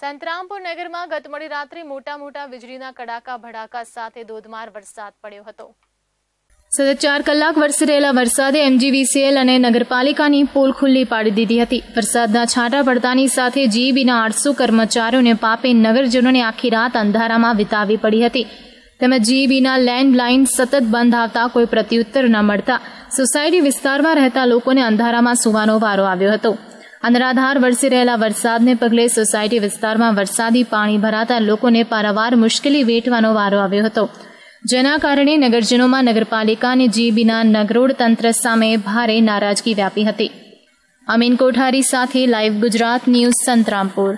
સંતરામપુર નગરમાં ગત મોડી રાત્રે મોટા મોટા વીજળીના કડાકા ભડાકા સાથે ધોધમાર વરસાદ પડ્યો હતો સતત ચાર કલાક વરસી રહેલા વરસાદે એમજીવીસીએલ અને નગરપાલિકાની પોલ ખુલ્લી પાડી દીધી હતી વરસાદના છાંટા પડતાની સાથે જીબીના આઠસો કર્મચારીઓને પાપે નગરજનોને આખી રાત અંધારામાં વિતાવી પડી હતી તેમજ જીબીના લેન્ડલાઇન સતત બંધ આવતા કોઈ પ્રત્યુત્તર ન મળતા સોસાયટી વિસ્તારમાં રહેતા લોકોને અંધારામાં સુવાનો વારો આવ્યો હતો અનરાધાર વરસી રહેલા વરસાદને પગલે સોસાયટી વિસ્તારમાં વરસાદી પાણી ભરાતા લોકોને પારાવાર મુશ્કેલી વેઠવાનો વારો આવ્યો હતો જેના કારણે નગરજનોમાં નગરપાલિકા જીબીના નગરોડ તંત્ર સામે ભારે નારાજગી વ્યાપી હતી અમીન કોઠારી સાથે લાઈવ ગુજરાત ન્યૂઝ સંતરામપુર